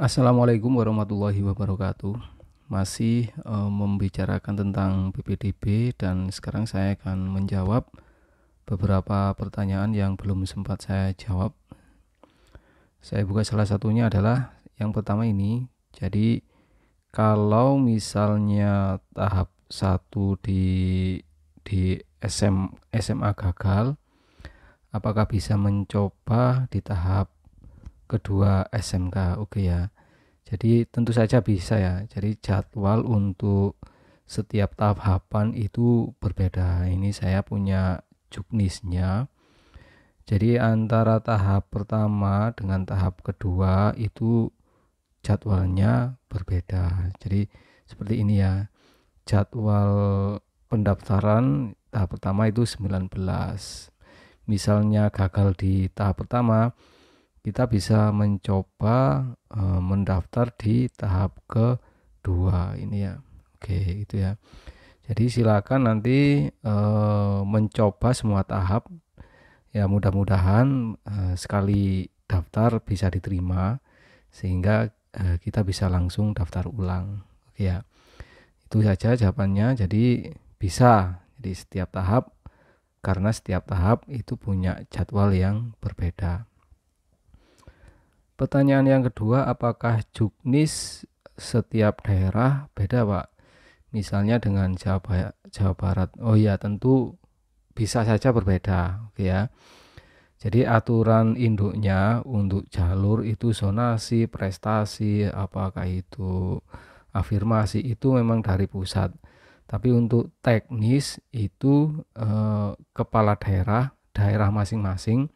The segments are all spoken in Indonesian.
Assalamualaikum warahmatullahi wabarakatuh. Masih e, membicarakan tentang PPDB dan sekarang saya akan menjawab beberapa pertanyaan yang belum sempat saya jawab. Saya buka salah satunya adalah yang pertama ini. Jadi kalau misalnya tahap 1 di di SM, SMA gagal, apakah bisa mencoba di tahap kedua SMK oke ya jadi tentu saja bisa ya jadi jadwal untuk setiap tahapan itu berbeda ini saya punya juknisnya jadi antara tahap pertama dengan tahap kedua itu jadwalnya berbeda jadi seperti ini ya jadwal pendaftaran tahap pertama itu 19 misalnya gagal di tahap pertama kita bisa mencoba e, mendaftar di tahap kedua ini ya oke itu ya jadi silakan nanti e, mencoba semua tahap ya mudah-mudahan e, sekali daftar bisa diterima sehingga e, kita bisa langsung daftar ulang oke ya itu saja jawabannya jadi bisa jadi setiap tahap karena setiap tahap itu punya jadwal yang berbeda. Pertanyaan yang kedua, apakah juknis setiap daerah beda, Pak? Misalnya dengan Jawa, Jawa Barat. Oh iya, tentu bisa saja berbeda, oke ya. Jadi aturan induknya untuk jalur itu zonasi, prestasi, apakah itu afirmasi itu memang dari pusat. Tapi untuk teknis itu eh, kepala daerah, daerah masing-masing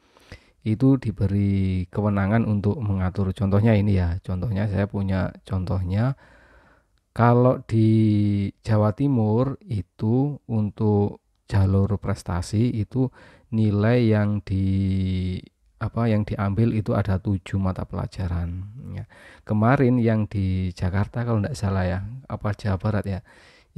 itu diberi kewenangan untuk mengatur. Contohnya ini ya, contohnya saya punya contohnya kalau di Jawa Timur itu untuk jalur prestasi itu nilai yang di apa yang diambil itu ada tujuh mata pelajaran ya. kemarin yang di Jakarta kalau tidak salah ya apa Jawa Barat ya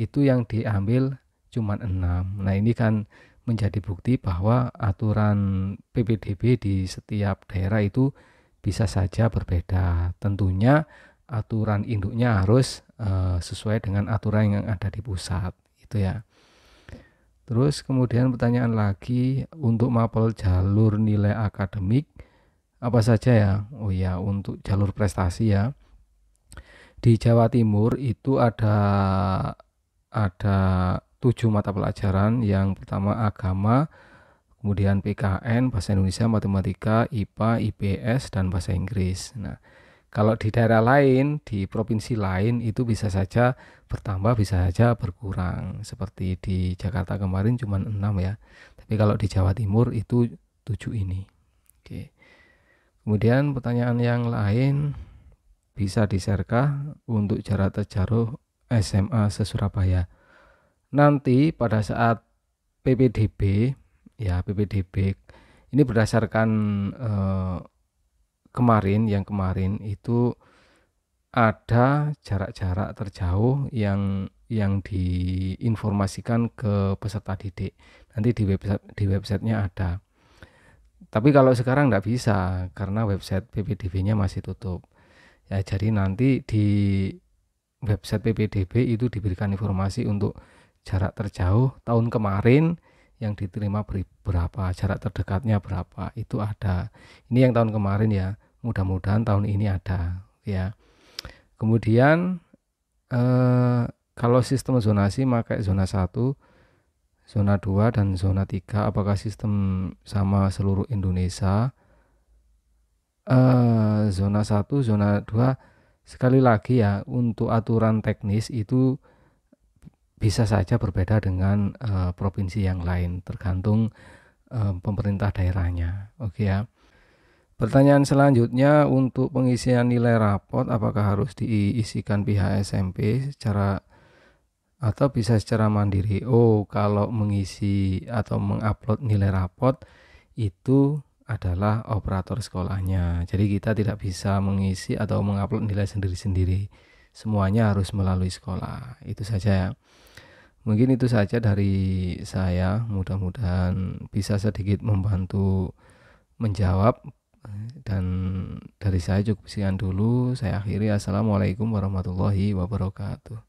itu yang diambil cuma enam nah ini kan menjadi bukti bahwa aturan PPDB di setiap daerah itu bisa saja berbeda. Tentunya aturan induknya harus e, sesuai dengan aturan yang ada di pusat, itu ya. Terus kemudian pertanyaan lagi untuk mapel jalur nilai akademik apa saja ya? Oh ya, untuk jalur prestasi ya. Di Jawa Timur itu ada ada tujuh mata pelajaran yang pertama agama, kemudian PKN, bahasa Indonesia, matematika, IPA, IPS dan bahasa Inggris. Nah, kalau di daerah lain, di provinsi lain itu bisa saja bertambah, bisa saja berkurang. Seperti di Jakarta kemarin cuma enam ya. Tapi kalau di Jawa Timur itu tujuh ini. Oke. Kemudian pertanyaan yang lain bisa diserka untuk jarak terjauh SMA se nanti pada saat PPDB ya PPDB ini berdasarkan eh, kemarin yang kemarin itu ada jarak-jarak terjauh yang yang diinformasikan ke peserta didik nanti di website di websitenya ada tapi kalau sekarang nggak bisa karena website PPDB-nya masih tutup ya jadi nanti di website PPDB itu diberikan informasi untuk jarak terjauh tahun kemarin yang diterima berapa, jarak terdekatnya berapa, itu ada. Ini yang tahun kemarin ya, mudah-mudahan tahun ini ada ya. Kemudian eh, kalau sistem zonasi maka zona 1, zona 2 dan zona 3 apakah sistem sama seluruh Indonesia? Eh, zona 1, zona 2 sekali lagi ya untuk aturan teknis itu bisa saja berbeda dengan uh, provinsi yang lain tergantung uh, pemerintah daerahnya oke okay ya Pertanyaan selanjutnya untuk pengisian nilai rapot apakah harus diisikan pihak SMP secara atau bisa secara mandiri? Oh, kalau mengisi atau mengupload nilai rapot itu adalah operator sekolahnya. Jadi kita tidak bisa mengisi atau mengupload nilai sendiri-sendiri. Semuanya harus melalui sekolah. Itu saja ya. Mungkin itu saja dari saya. Mudah-mudahan bisa sedikit membantu menjawab dan dari saya cukup sekian dulu. Saya akhiri. Assalamualaikum warahmatullahi wabarakatuh.